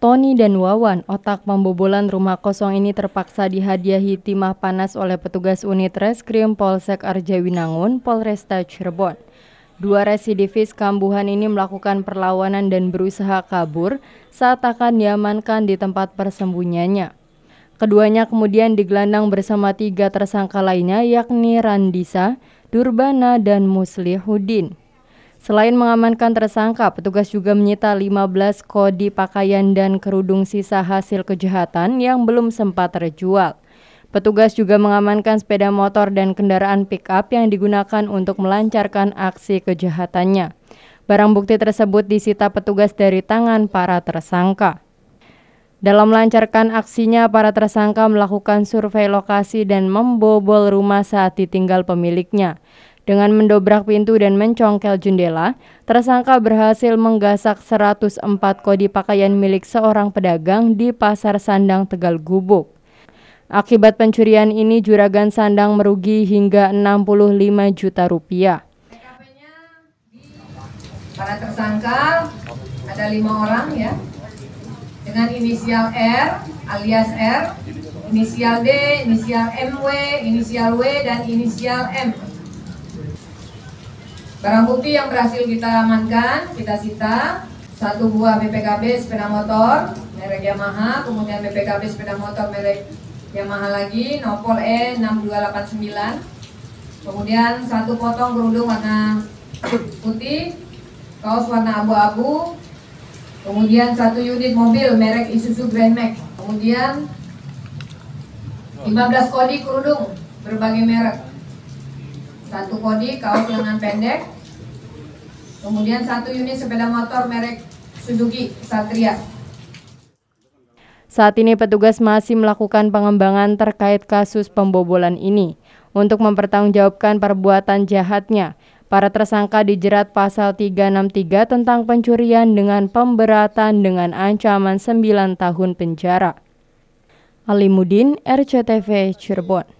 Tony dan Wawan, otak pembobolan rumah kosong ini terpaksa dihadiahi timah panas oleh petugas unit reskrim Polsek Arjawinangun, Polresta Cirebon. Dua residivis kambuhan ini melakukan perlawanan dan berusaha kabur saat akan diamankan di tempat persembunyiannya. Keduanya kemudian digelandang bersama tiga tersangka lainnya yakni Randisa, Durbana, dan Muslihudin. Selain mengamankan tersangka, petugas juga menyita 15 kodi pakaian dan kerudung sisa hasil kejahatan yang belum sempat terjual. Petugas juga mengamankan sepeda motor dan kendaraan pick-up yang digunakan untuk melancarkan aksi kejahatannya. Barang bukti tersebut disita petugas dari tangan para tersangka. Dalam melancarkan aksinya, para tersangka melakukan survei lokasi dan membobol rumah saat ditinggal pemiliknya. Dengan mendobrak pintu dan mencongkel jendela, tersangka berhasil menggasak 104 kodi pakaian milik seorang pedagang di Pasar Sandang Tegal Gubuk. Akibat pencurian ini juragan Sandang merugi hingga 65 juta rupiah. Para tersangka ada lima orang ya, dengan inisial R alias R, inisial D, inisial MW, inisial W, dan inisial M. Barang bukti yang berhasil kita amankan, kita sita satu buah BPKB sepeda motor merek Yamaha, kemudian BPKB sepeda motor merek Yamaha lagi, Nopol E6289. Kemudian satu potong kerudung warna putih, kaos warna abu-abu, kemudian satu unit mobil merek Isuzu Grand Max, kemudian 15 kodi kerudung berbagai merek, satu kodi kaos lengan pendek, kemudian satu unit sepeda motor merek Suzuki Satria. Saat ini petugas masih melakukan pengembangan terkait kasus pembobolan ini. Untuk mempertanggungjawabkan perbuatan jahatnya, para tersangka dijerat pasal 363 tentang pencurian dengan pemberatan dengan ancaman 9 tahun penjara. Alimudin, RCTV Cirebon.